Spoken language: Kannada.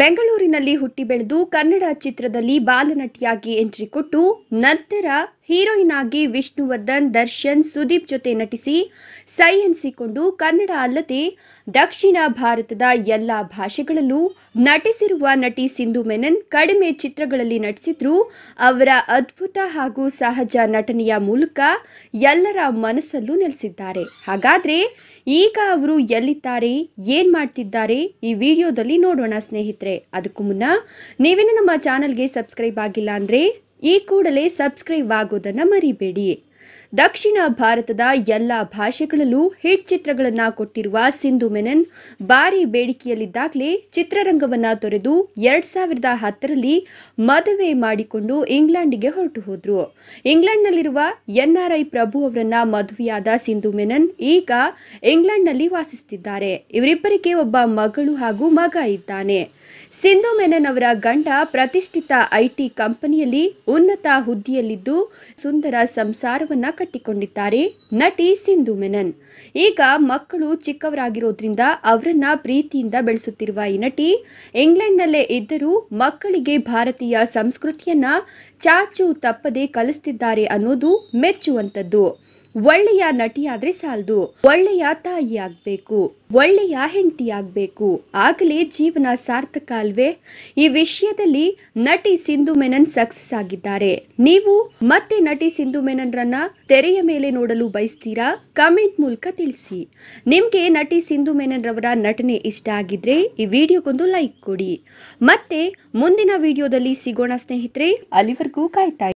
ಬೆಂಗಳೂರಿನಲ್ಲಿ ಹುಟ್ಟಿ ಬೆಳೆದು ಕನ್ನಡ ಚಿತ್ರದಲ್ಲಿ ಬಾಲನಟಿಯಾಗಿ ಎಂಟ್ರಿ ಕೊಟ್ಟು ನಂತರ ಹೀರೋಯಿನ್ ಆಗಿ ವಿಷ್ಣುವರ್ಧನ್ ದರ್ಶನ್ ಸುದೀಪ್ ಜೊತೆ ನಟಿಸಿ ಸೈ ಎನಿಸಿಕೊಂಡು ಕನ್ನಡ ಅಲ್ಲದೆ ದಕ್ಷಿಣ ಭಾರತದ ಎಲ್ಲ ಭಾಷೆಗಳಲ್ಲೂ ನಟಿಸಿರುವ ನಟಿ ಸಿಂಧು ಮೆನನ್ ಕಡಿಮೆ ಚಿತ್ರಗಳಲ್ಲಿ ನಟಿಸಿದ್ರು ಅವರ ಅದ್ಭುತ ಹಾಗೂ ಸಹಜ ನಟನೆಯ ಮೂಲಕ ಎಲ್ಲರ ಮನಸ್ಸಲ್ಲೂ ನೆಲೆಸಿದ್ದಾರೆ ಹಾಗಾದರೆ ಈಗ ಅವರು ಎಲ್ಲಿದ್ದಾರೆ ಏನು ಮಾಡ್ತಿದ್ದಾರೆ ಈ ವಿಡಿಯೋದಲ್ಲಿ ನೋಡೋಣ ಸ್ನೇಹಿತರೆ ಅದಕ್ಕೂ ಮುನ್ನ ನೀವೇನು ನಮ್ಮ ಚಾನಲ್ಗೆ ಸಬ್ಸ್ಕ್ರೈಬ್ ಆಗಿಲ್ಲ ಅಂದರೆ ಈ ಕೂಡಲೇ ಸಬ್ಸ್ಕ್ರೈಬ್ ಆಗೋದನ್ನು ಮರಿಬೇಡಿ ದಕ್ಷಿಣ ಭಾರತದ ಎಲ್ಲ ಭಾಷೆಗಳಲ್ಲೂ ಹಿಟ್ ಚಿತ್ರಗಳನ್ನು ಕೊಟ್ಟಿರುವ ಸಿಂಧು ಮೆನನ್ ಭಾರಿ ಬೇಡಿಕೆಯಲ್ಲಿದ್ದಾಗಲೇ ಚಿತ್ರರಂಗವನ್ನು ತೊರೆದು ಎರಡ್ ಸಾವಿರದ ಹತ್ತರಲ್ಲಿ ಮದುವೆ ಮಾಡಿಕೊಂಡು ಇಂಗ್ಲೆಂಡ್ಗೆ ಹೊರಟು ಹೋದ್ರು ಇಂಗ್ಲೆಂಡ್ನಲ್ಲಿರುವ ಎನ್ಆರ್ಐ ಪ್ರಭು ಅವರನ್ನ ಮದುವೆಯಾದ ಸಿಂಧು ಮೆನನ್ ಈಗ ಇಂಗ್ಲೆಂಡ್ನಲ್ಲಿ ವಾಸಿಸುತ್ತಿದ್ದಾರೆ ಇವರಿಬ್ಬರಿಗೆ ಒಬ್ಬ ಮಗಳು ಹಾಗೂ ಮಗ ಇದ್ದಾನೆ ಸಿಂಧು ಮೆನನ್ ಅವರ ಗಂಡ ಪ್ರತಿಷ್ಠಿತ ಐಟಿ ಕಂಪನಿಯಲ್ಲಿ ಉನ್ನತ ಹುದ್ದೆಯಲ್ಲಿದ್ದು ಸುಂದರ ಸಂಸಾರವನ್ನು ಕಟ್ಟಿಕೊಂಡಿದ್ದಾರೆ ನಟಿ ಸಿಂಧು ಮೆನನ್ ಈಗ ಮಕ್ಕಳು ಚಿಕ್ಕವರಾಗಿರೋದ್ರಿಂದ ಅವರನ್ನ ಪ್ರೀತಿಯಿಂದ ಬೆಳೆಸುತ್ತಿರುವ ಈ ನಟಿ ಇಂಗ್ಲೆಂಡ್ನಲ್ಲೇ ಇದ್ದರೂ ಮಕ್ಕಳಿಗೆ ಭಾರತೀಯ ಸಂಸ್ಕೃತಿಯನ್ನ ಚಾಚು ತಪ್ಪದೆ ಕಲಿಸ್ತಿದ್ದಾರೆ ಅನ್ನೋದು ಮೆಚ್ಚುವಂಥದ್ದು ಒಳ್ಳೆಯ ನಟಿಯಾದ್ರೆ ಸಾಲದು ಒಳ್ಳೆಯ ತಾಯಿ ಆಗ್ಬೇಕು ಒಳ್ಳೆಯ ಹೆಂಡತಿ ಆಗ್ಬೇಕು ಆಗಲೇ ಜೀವನ ಸಾರ್ಥಕ ಅಲ್ವೇ ಈ ವಿಷಯದಲ್ಲಿ ನಟಿ ಸಿಂಧು ಮೆನನ್ ಸಕ್ಸಸ್ ಆಗಿದ್ದಾರೆ ನೀವು ಮತ್ತೆ ನಟಿ ಸಿಂಧು ಮೆನನ್ ರನ್ನ ತೆರೆಯ ಮೇಲೆ ನೋಡಲು ಬಯಸ್ತೀರಾ ಕಮೆಂಟ್ ಮೂಲಕ ತಿಳಿಸಿ ನಿಮ್ಗೆ ನಟಿ ಸಿಂಧು ಮೆನನ್ ರವರ ನಟನೆ ಇಷ್ಟ ಆಗಿದ್ರೆ ಈ ವಿಡಿಯೋಗೊಂದು ಲೈಕ್ ಕೊಡಿ ಮತ್ತೆ ಮುಂದಿನ ವಿಡಿಯೋದಲ್ಲಿ ಸಿಗೋಣ ಸ್ನೇಹಿತರೆ ಅಲ್ಲಿವರೆಗೂ ಕಾಯ್ತಾ